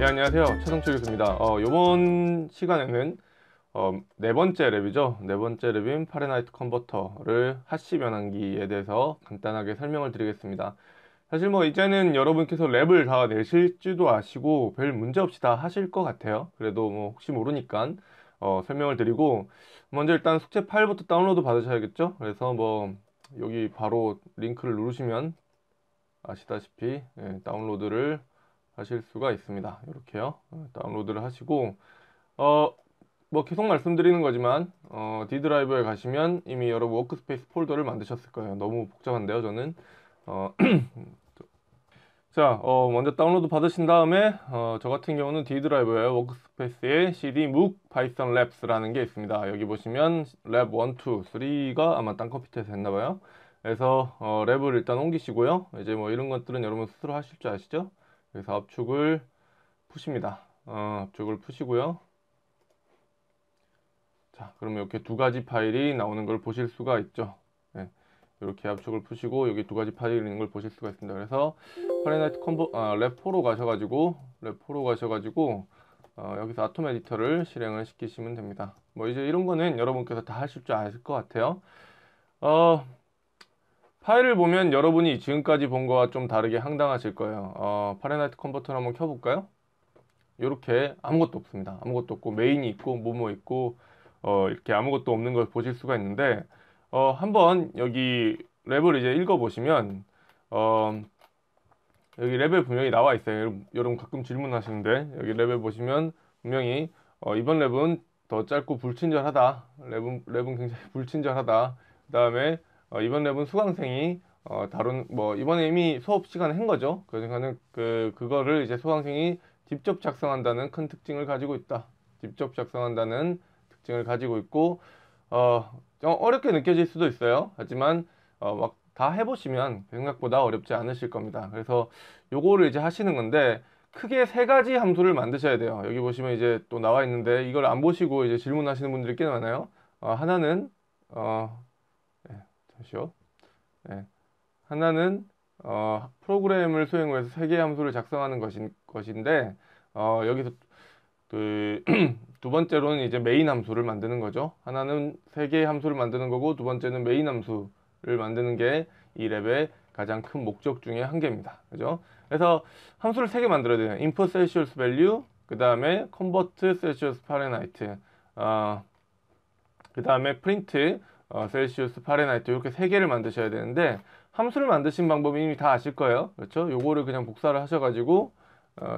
네, 안녕하세요. 차성철 교수입니다. 어, 이번 시간에는 어, 네 번째 랩이죠. 네 번째 랩인 파레나이트 컨버터를 하시 변환기에 대해서 간단하게 설명을 드리겠습니다. 사실 뭐 이제는 여러분께서 랩을 다 내실지도 아시고 별 문제 없이 다 하실 것 같아요. 그래도 뭐 혹시 모르니까 어, 설명을 드리고 먼저 일단 숙제 파일부터 다운로드 받으셔야겠죠. 그래서 뭐 여기 바로 링크를 누르시면 아시다시피 예, 다운로드를 하실 수가 있습니다. 이렇게요. 어, 다운로드를 하시고 어, 뭐 계속 말씀드리는 거지만 어, D 드라이브에 가시면 이미 여러분 워크스페이스 폴더를 만드셨을 거예요. 너무 복잡한데요, 저는. 어, 자, 어, 먼저 다운로드 받으신 다음에 어, 저 같은 경우는 D 드라이브에 워크스페이스에 CD MOOC Python Labs라는 게 있습니다. 여기 보시면 랩 1, 2, 3가 아마 딴 컴퓨터에서 했나 봐요. 그래서 어, 랩을 일단 옮기시고요. 이제 뭐 이런 것들은 여러분 스스로 하실 줄 아시죠? 그래서 압축을 푸십니다. 어, 압축을 푸시고요. 자, 그러면 이렇게 두 가지 파일이 나오는 걸 보실 수가 있죠. 네, 이렇게 압축을 푸시고 여기 두 가지 파일이 있는 걸 보실 수가 있습니다. 그래서 파레나이트 컴포 아, 랩4로 가셔가지고 랩4로 가셔가지고 어, 여기서 아톰 에디터를 실행을 시키시면 됩니다. 뭐 이제 이런 거는 여러분께서 다 하실 줄 아실 것 같아요. 어, 파일을 보면 여러분이 지금까지 본 거와 좀 다르게 황당하실 거예요 어, 파레나이트 컨버터를 한번 켜볼까요? 이렇게 아무것도 없습니다 아무것도 없고 메인이 있고 모모 있고 어, 이렇게 아무것도 없는 걸 보실 수가 있는데 어, 한번 여기 랩을 이제 읽어보시면 어, 여기 랩에 분명히 나와 있어요 여러분 가끔 질문하시는데 여기 랩에 보시면 분명히 어, 이번 랩은 더 짧고 불친절하다 랩은, 랩은 굉장히 불친절하다 그 다음에 어, 이번 랩은 수강생이 어, 다룬 뭐 이번에 이미 수업 시간에 한 거죠. 그러니까는 그 그거를 이제 수강생이 직접 작성한다는 큰 특징을 가지고 있다. 직접 작성한다는 특징을 가지고 있고 어, 어렵게 느껴질 수도 있어요. 하지만 어, 막 다 해보시면 생각보다 어렵지 않으실 겁니다. 그래서 요거를 이제 하시는 건데 크게 세 가지 함수를 만드셔야 돼요. 여기 보시면 이제 또 나와 있는데 이걸 안 보시고 이제 질문하시는 분들이 꽤 많아요. 어, 하나는 어, 셋이요. 네. 예. 하나는 어, 프로그램을 수행 해서 세 개의 함수를 작성하는 것인, 것인데 어, 여기서 그, 두 번째로는 이제 메인 함수를 만드는 거죠. 하나는 세 개의 함수를 만드는 거고 두 번째는 메인 함수를 만드는 게 이 랩의 가장 큰 목적 중에 한 개입니다. 그죠? 그래서 함수를 세 개 만들어야 돼요. input celsius value, 그 다음에 convert celsius fahrenheit, 어, 그 다음에 print 어, 셀시우스, 파레나이트 이렇게 세 개를 만드셔야 되는데 함수를 만드신 방법이 이미 다 아실 거예요. 그렇죠? 요거를 그냥 복사를 하셔가지고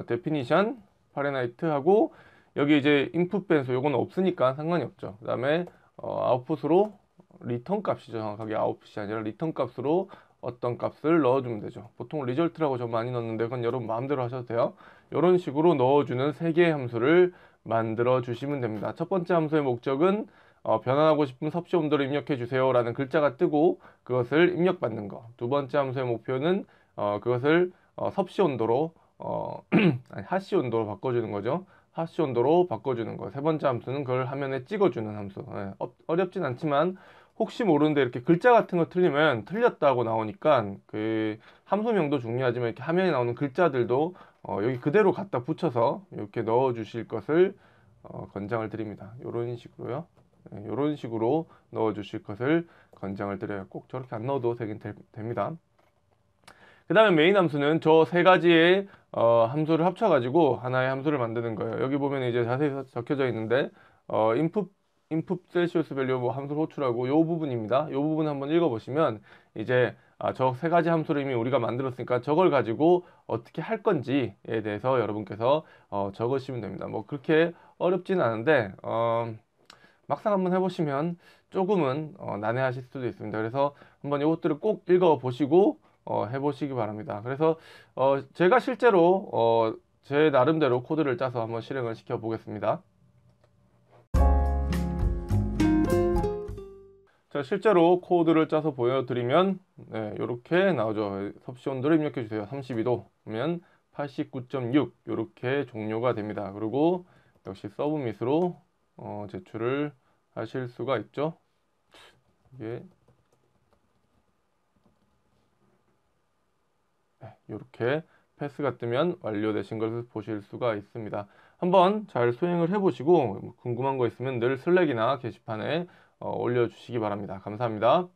데피니션 어, 파레나이트하고 여기 이제 인풋 변수 요건 없으니까 상관이 없죠. 그 다음에 어, 아웃풋으로 리턴 값이죠. 정확하게 아웃풋이 아니라 리턴 값으로 어떤 값을 넣어주면 되죠. 보통 리절트라고 저 많이 넣는데 그건 여러분 마음대로 하셔도 돼요. 이런 식으로 넣어주는 세 개의 함수를 만들어 주시면 됩니다. 첫 번째 함수의 목적은 어, 변환하고 싶은 섭씨 온도를 입력해 주세요 라는 글자가 뜨고 그것을 입력받는 거 두 번째 함수의 목표는 어, 그것을 어, 섭씨 온도로 어, 아니, 핫씨 온도로 바꿔주는 거죠 핫씨 온도로 바꿔주는 거 세 번째 함수는 그걸 화면에 찍어주는 함수 네, 어렵진 않지만 혹시 모르는데 이렇게 글자 같은 거 틀리면 틀렸다고 나오니까 그 함수명도 중요하지만 이렇게 화면에 나오는 글자들도 어, 여기 그대로 갖다 붙여서 이렇게 넣어 주실 것을 어, 권장을 드립니다 이런 식으로요 이런 식으로 넣어 주실 것을 권장을 드려요 꼭 저렇게 안 넣어도 되긴 되, 됩니다 그 다음에 메인 함수는 저 세 가지의 어, 함수를 합쳐 가지고 하나의 함수를 만드는 거예요 여기 보면 이제 자세히 적혀져 있는데 어, input input c 뭐 함수를 호출하고 요 부분입니다 요 부분 한번 읽어 보시면 이제 아, 저 세 가지 함수를 이미 우리가 만들었으니까 저걸 가지고 어떻게 할 건지에 대해서 여러분께서 어, 적으시면 됩니다 뭐 그렇게 어렵진 않은데 어, 막상 한번 해보시면 조금은 어, 난해하실 수도 있습니다. 그래서 한번 이것들을 꼭 읽어보시고 어, 해보시기 바랍니다. 그래서 어, 제가 실제로 어, 제 나름대로 코드를 짜서 한번 실행을 시켜 보겠습니다. 자, 실제로 코드를 짜서 보여드리면 네, 이렇게 나오죠. 섭씨 온도를 입력해 주세요. 32도 그면89.6 이렇게 종료가 됩니다. 그리고 역시 서브밋으로 어, 제출을 아실 수가 있죠. 이게 예. 이렇게 네, 패스가 뜨면 완료되신 것을 보실 수가 있습니다. 한번 잘 수행을 해보시고 궁금한 거 있으면 늘 슬랙이나 게시판에 어, 올려주시기 바랍니다. 감사합니다.